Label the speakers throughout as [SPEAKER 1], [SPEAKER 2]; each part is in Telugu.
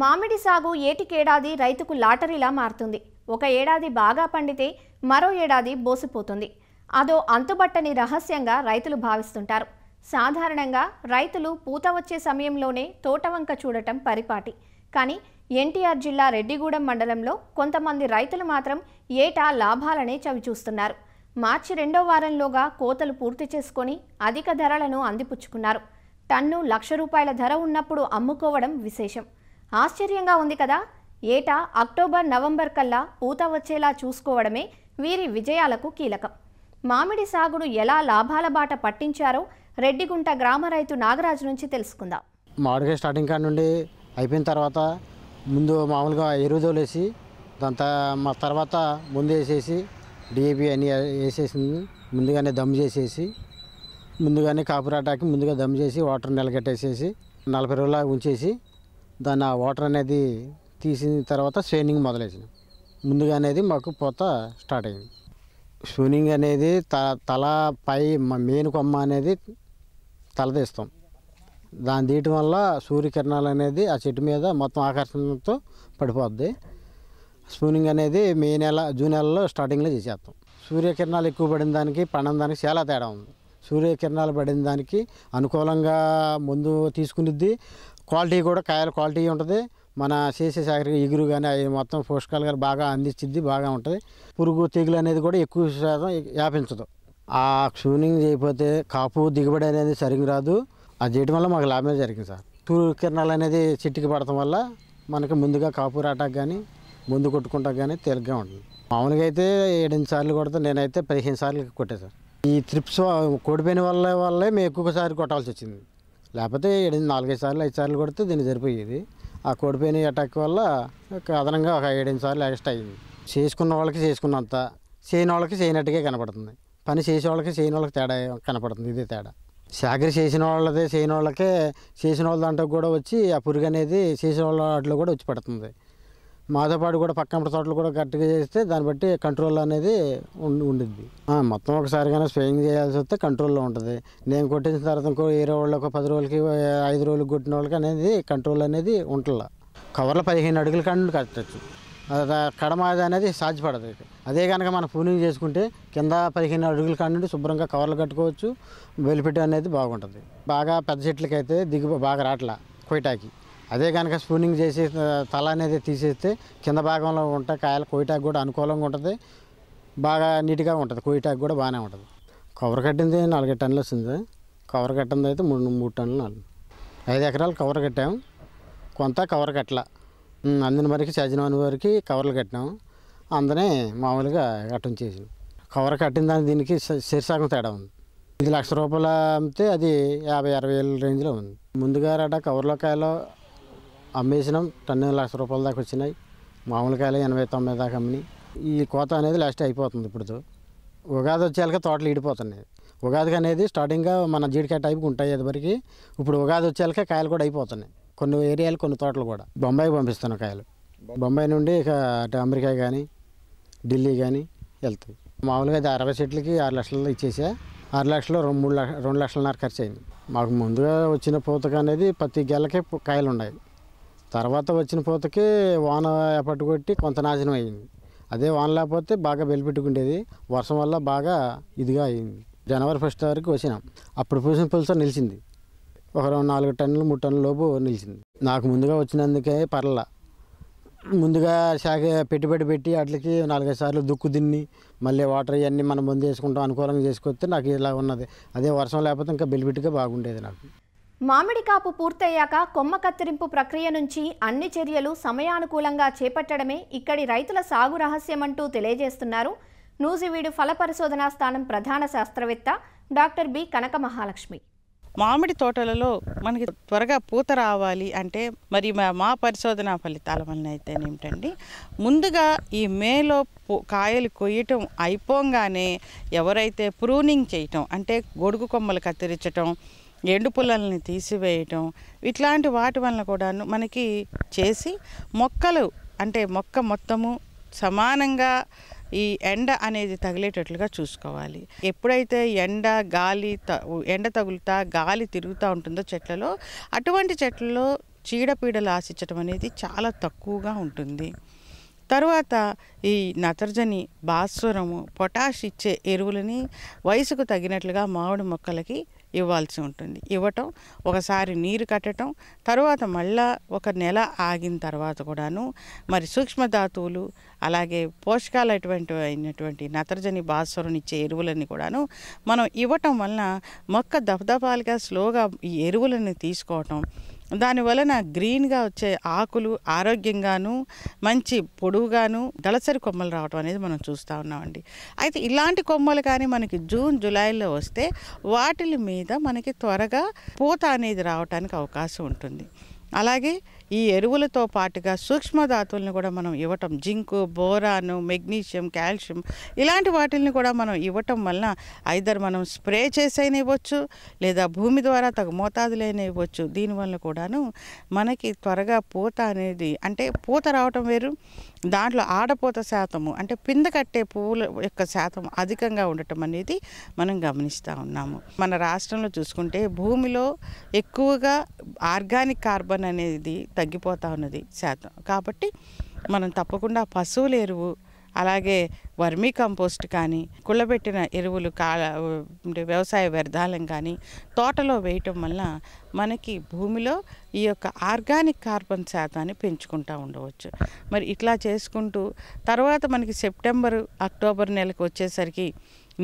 [SPEAKER 1] మామిడి సాగు ఏటికేడాది రైతుకు లాటరీలా మారుతుంది ఒక ఏడాది బాగా పండితే మరో ఏడాది బోసిపోతుంది అదో అంతుబట్టని రహస్యంగా రైతులు భావిస్తుంటారు సాధారణంగా రైతులు పూత వచ్చే సమయంలోనే తోటవంక చూడటం పరిపాటి కానీ ఎన్టీఆర్ జిల్లా రెడ్డిగూడెం మండలంలో కొంతమంది రైతులు మాత్రం ఏటా లాభాలనే చవిచూస్తున్నారు మార్చి రెండో వారంలోగా కోతలు పూర్తి చేసుకొని అధిక ధరలను అందిపుచ్చుకున్నారు టన్ను లక్ష రూపాయల ధర ఉన్నప్పుడు అమ్ముకోవడం విశేషం ఆశ్చర్యంగా ఉంది కదా ఏటా అక్టోబర్ నవంబర్ కల్లా ఊత వచ్చేలా చూసుకోవడమే వీరి విజయాలకు కీలకం మామిడి సాగును ఎలా లాభాల బాట పట్టించారో రెడ్డిగుంట గ్రామ రైతు నాగరాజు నుంచి తెలుసుకుందాం
[SPEAKER 2] మామిడికాయ స్టార్టింగ్ కాడ నుండి అయిపోయిన తర్వాత ముందు మామూలుగా ఎరువుదోలు వేసి దాని మా తర్వాత ముందు వేసేసి డిఏపి అన్ని వేసేసింది ముందుగానే దమ్ చేసేసి ముందుగానే కాపురాటాకి ముందుగా దమ్ చేసి వాటర్ నిలగట్టేసేసి నలభై రోజుల ఉంచేసి దాన్ని ఆ వాటర్ అనేది తీసిన తర్వాత స్వెయినింగ్ మొదలేసినాం ముందుగా అనేది మాకు పూత స్టార్ట్ అయింది షూనింగ్ అనేది త తల పై మెయిన్ కొమ్మ అనేది తలదీస్తాం దాన్ని తీయటం వల్ల సూర్యకిరణాలు అనేది ఆ చెట్టు మీద మొత్తం ఆకర్షణతో పడిపోద్ది స్పూనింగ్ అనేది మే నెల జూన్ నెలలో స్టార్టింగ్లో చేసేస్తాం సూర్యకిరణాలు ఎక్కువ పడిన దానికి పడిన దానికి చాలా తేడా ఉంది సూర్యకిరణాలు పడిన దానికి అనుకూలంగా ముందు తీసుకునిద్ది క్వాలిటీ కూడా కాయల క్వాలిటీ ఉంటుంది మన చేసే సాగరికి ఎగురు కానీ అవి మొత్తం పోషకాలు కానీ బాగా అందించింది బాగా ఉంటుంది పురుగు తెగులు అనేది కూడా ఎక్కువ శాతం వ్యాపించదు ఆ క్షూనింగ్ చేయకపోతే కాపు దిగుబడి అనేది సరిగ్గా రాదు అది చేయడం వల్ల మాకు లాభమే జరిగింది సార్ కిరణాలు అనేది చెట్టుకి పడటం వల్ల మనకి ముందుగా కాపు రాటాకు కానీ ముందు కొట్టుకుంటాకు కానీ తేలిగ్గా ఉంటుంది మామూలుగా అయితే ఏడెనిమిది సార్లు కొడతా నేనైతే పదిహేను సార్లు కొట్టేశాను ఈ ట్రిప్స్ కోడిపోయిన వల్ల వల్లే మేము ఎక్కువసారి కొట్టాల్సి వచ్చింది లేకపోతే ఏడెనిమిది నాలుగైదు సార్లు ఐదు సార్లు కొడితే దీన్ని జరిపోయేది ఆ కోడిపోయిన అటాక్ వల్ల అదనంగా ఒక ఏడెనిమిది సార్లు ఎక్స్ట్రా అయ్యింది చేసుకున్న వాళ్ళకి చేసుకున్నంత చేయని వాళ్ళకి చేయనట్టుగా కనపడుతుంది పని చేసే వాళ్ళకి చేయని వాళ్ళకి తేడా కనపడుతుంది ఇదే తేడా సాగరి చేసిన వాళ్ళదే చేయని వాళ్ళకే చేసిన వాళ్ళ దాంట్లో కూడా వచ్చి ఆ పురుగు అనేది చేసిన వాళ్ళ వాటిలో కూడా వచ్చి పడుతుంది మాతో కూడా పక్కన తోటలు కూడా గట్టిగా చేస్తే దాన్ని బట్టి కంట్రోల్ అనేది ఉండిద్ది మొత్తం ఒకసారిగానే స్ప్రేయింగ్ చేయాల్సి వస్తే కంట్రోల్లో ఉంటుంది నేను కొట్టిన తర్వాత ఇంకో ఇరవై రోజులకు పది రోజులకి ఐదు రోజులకు కొట్టిన వాళ్ళకి అనేది కంట్రోల్ అనేది ఉంటుందా కవర్లో పదిహేను అడుగుల కండు కట్టచ్చు కడమాది అనేది సాధ్యపడదు అదే కనుక మనం పూనింగ్ చేసుకుంటే కింద పదిహేను అడుగుల కాడి శుభ్రంగా కవర్లు కట్టుకోవచ్చు వెలిపెట్టి అనేది బాగుంటుంది బాగా పెద్ద చెట్లకైతే దిగు బాగా రాట్లా కొయ్యటాకి అదే కనుక స్పూనింగ్ చేసి తల అనేది తీసేస్తే కింద భాగంలో ఉంటే కాయలు కోయటాకు కూడా అనుకూలంగా ఉంటుంది బాగా నీట్గా ఉంటుంది కోయటాకు కూడా బాగానే ఉంటుంది కవర్ కట్టింది నాలుగైదు టన్నులు వస్తుంది కవర్ కట్టింది అయితే మూడు మూడు టన్నులు నాలుగు ఐదు ఎకరాలు కవర్ కట్టాము కొంత కవర్ కట్టల అందిన వరకు చదివిన వరకు కవర్లు కట్టినాము అందునే మామూలుగా కట్టం చేసాం కవర్ కట్టిన దాని దీనికి శరీరసాగం తేడా ఉంది ఇది లక్ష రూపాయలు అమ్మితే అది యాభై అరవై వేల రేంజ్లో ఉంది ముందుగా రాట కవర్లో కాయలో అమ్మేసినాం టన్ను లక్ష రూపాయల దాకా వచ్చినాయి మామూలు కాయలు ఎనభై తొంభై దాకా అమ్మినాయి ఈ కోత అనేది లాస్ట్ అయిపోతుంది ఇప్పుడు ఉగాది వచ్చేలాగా తోటలు ఇడిపోతున్నాయి ఉగాది అనేది స్టార్టింగ్గా మన జీడికాయ టైప్కి ఉంటాయి అదివరకు ఇప్పుడు ఉగాది వచ్చేలాగా కాయలు కూడా అయిపోతున్నాయి కొన్ని ఏరియాలు కొన్ని తోటలు కూడా బొంబాయి పంపిస్తున్నాం కాయలు బొంబాయి నుండి ఇక అటు అమెరికా కానీ ఢిల్లీ కానీ వెళ్తాయి మామూలుగా అయితే అరవై సెట్లకి ఆరు లక్షలు ఇచ్చేసా ఆరు లక్షలు రెండు మూడు లక్ష రెండు లక్షలన్నర ఖర్చు అయింది మాకు ముందుగా వచ్చిన పోతక అనేది ప్రతి గెలకే కాయలు ఉన్నాయి తర్వాత వచ్చిన పోతకి వాన పట్టుకొట్టి కొంత నాశనం అయింది అదే వాన లేకపోతే బాగా బెలిపెట్టుకుండేది వర్షం వల్ల బాగా ఇదిగా అయింది జనవరి ఫస్ట్ వరకు వచ్చినాం అప్పుడు పూసిన పులుసు నిలిచింది ఒక రెండు నాలుగు టన్నులు మూడు టన్నుల లోపు నిలిచింది నాకు ముందుగా వచ్చినందుకే పర్ల ముందుగా శాఖ పెట్టుబడి పెట్టి వాటికి నాలుగైదు సార్లు దుక్కు దిన్ని మళ్ళీ వాటర్ ఇవన్నీ మనం ముందు చేసుకుంటాం అనుకూలంగా చేసుకొస్తే నాకు ఇలా ఉన్నది అదే వర్షం లేకపోతే ఇంకా బెలిబిట్గా బాగుండేది నాకు
[SPEAKER 1] మామిడి కాపు పూర్తయ్యాక కొమ్మ కత్తిరింపు ప్రక్రియ నుంచి అన్ని చర్యలు సమయానుకూలంగా చేపట్టడమే ఇక్కడి రైతుల సాగు రహస్యమంటూ తెలియజేస్తున్నారు నూజివీడు ఫల పరిశోధనా స్థానం ప్రధాన శాస్త్రవేత్త డాక్టర్ బి కనక మహాలక్ష్మి
[SPEAKER 3] మామిడి తోటలలో మనకి త్వరగా పూత రావాలి అంటే మరి మా పరిశోధన ఫలితాల వలన అయితే ఏమిటండి ముందుగా ఈ మేలో కాయలు కొయ్యటం అయిపోగానే ఎవరైతే ప్రూనింగ్ చేయటం అంటే గొడుగు కొమ్మలు కత్తిరించటం ఎండు పుల్లల్ని తీసివేయటం ఇట్లాంటి వాటి వలన కూడా మనకి చేసి మొక్కలు అంటే మొక్క మొత్తము సమానంగా ఈ ఎండ అనేది తగిలేటట్లుగా చూసుకోవాలి ఎప్పుడైతే ఎండ గాలి ఎండ తగులుతా గాలి తిరుగుతూ ఉంటుందో చెట్లలో అటువంటి చెట్లలో చీడపీడలు ఆశించడం అనేది చాలా తక్కువగా ఉంటుంది తరువాత ఈ నత్రజని భాస్వరము పొటాష్ ఇచ్చే ఎరువులని వయసుకు తగినట్లుగా మామిడి మొక్కలకి ఇవ్వాల్సి ఉంటుంది ఇవ్వటం ఒకసారి నీరు కట్టడం తర్వాత మళ్ళా ఒక నెల ఆగిన తర్వాత కూడాను మరి సూక్ష్మధాతువులు అలాగే పోషకాలు అటువంటి అయినటువంటి నత్రజని భాస్వరం ఇచ్చే ఎరువులని కూడాను మనం ఇవ్వటం వలన మొక్క దపదపాలుగా స్లోగా ఈ ఎరువులను తీసుకోవటం దానివలన గ్రీన్గా వచ్చే ఆకులు ఆరోగ్యంగాను మంచి పొడువుగాను దళసరి కొమ్మలు రావడం అనేది మనం చూస్తూ ఉన్నామండి అయితే ఇలాంటి కొమ్మలు కానీ మనకి జూన్ జూలైలో వస్తే వాటి మీద మనకి త్వరగా పూత అనేది రావడానికి అవకాశం ఉంటుంది అలాగే ఈ ఎరువులతో పాటుగా సూక్ష్మధాతువులను కూడా మనం ఇవ్వటం జింకు బోరాను మెగ్నీషియం కాల్షియం ఇలాంటి వాటిల్ని కూడా మనం ఇవ్వటం వలన ఐదర్ మనం స్ప్రే చేసైనా ఇవ్వచ్చు లేదా భూమి ద్వారా తగు మోతాదులైనా ఇవ్వచ్చు దీనివల్ల కూడాను మనకి త్వరగా పూత అనేది అంటే పూత రావటం వేరు దాంట్లో ఆడపోత శాతము అంటే పింద కట్టే పువ్వుల యొక్క శాతం అధికంగా ఉండటం అనేది మనం గమనిస్తూ ఉన్నాము మన రాష్ట్రంలో చూసుకుంటే భూమిలో ఎక్కువగా ఆర్గానిక్ కార్బన్ అనేది తగ్గిపోతూ ఉన్నది శాతం కాబట్టి మనం తప్పకుండా పశువుల ఎరువు అలాగే వర్మీ కంపోస్ట్ కానీ కుళ్ళబెట్టిన ఎరువులు కా వ్యవసాయ వ్యర్థాలను కానీ తోటలో వేయటం వల్ల మనకి భూమిలో ఈ యొక్క ఆర్గానిక్ కార్బన్ శాతాన్ని పెంచుకుంటూ ఉండవచ్చు మరి ఇట్లా చేసుకుంటూ తర్వాత మనకి సెప్టెంబరు అక్టోబర్ నెలకు వచ్చేసరికి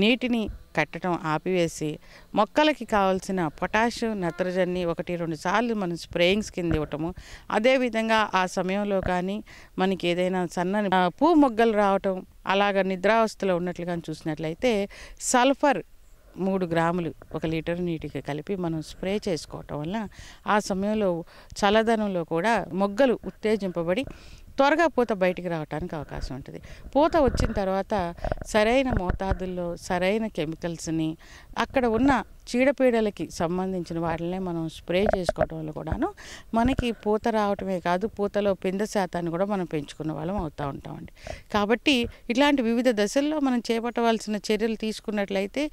[SPEAKER 3] నీటిని కట్టడం ఆపివేసి మొక్కలకి కావాల్సిన పొటాషు నత్రజన్ని ఒకటి రెండు సార్లు మనం స్ప్రేయింగ్స్ కింద ఇవ్వటము అదేవిధంగా ఆ సమయంలో కానీ మనకి ఏదైనా సన్నని పూ మొగ్గలు రావటం అలాగ నిద్రావస్థలో ఉన్నట్లుగా చూసినట్లయితే సల్ఫర్ మూడు గ్రాములు ఒక లీటర్ నీటికి కలిపి మనం స్ప్రే చేసుకోవటం వల్ల ఆ సమయంలో చల్లదనంలో కూడా మొగ్గలు ఉత్తేజింపబడి త్వరగా పూత బయటికి రావడానికి అవకాశం ఉంటుంది పూత వచ్చిన తర్వాత సరైన మోతాదుల్లో సరైన కెమికల్స్ని అక్కడ ఉన్న చీడపీడలకి సంబంధించిన వాటినే మనం స్ప్రే చేసుకోవటం వల్ల కూడాను మనకి పూత రావటమే కాదు పూతలో పింద శాతాన్ని కూడా మనం పెంచుకున్న వాళ్ళం అవుతూ ఉంటామండి కాబట్టి ఇట్లాంటి వివిధ దశల్లో మనం చేపట్టవలసిన చర్యలు తీసుకున్నట్లయితే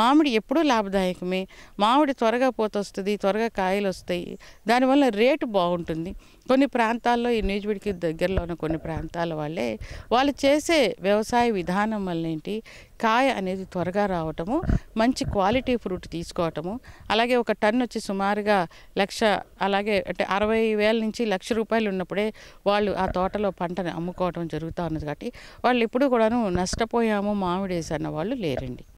[SPEAKER 3] మామిడి ఎప్పుడూ లాభదాయకమే మామిడి త్వరగా పూత వస్తుంది త్వరగా కాయలు వస్తాయి దానివల్ల రేటు బాగుంటుంది కొన్ని ప్రాంతాల్లో ఈ న్యూజిబిడ్కి దగ్గరలో ఉన్న కొన్ని ప్రాంతాల వాళ్ళే వాళ్ళు చేసే వ్యవసాయ విధానం వల్ల ఏంటి కాయ అనేది త్వరగా రావటము మంచి క్వాలిటీ ఫ్రూట్ తీసుకోవటము అలాగే ఒక టన్ వచ్చి సుమారుగా లక్ష అలాగే అంటే అరవై వేల నుంచి లక్ష రూపాయలు ఉన్నప్పుడే వాళ్ళు ఆ తోటలో పంటను అమ్ముకోవటం జరుగుతూ ఉన్నది కాబట్టి వాళ్ళు ఎప్పుడు కూడాను నష్టపోయాము మామిడి వేసన్న వాళ్ళు లేరండి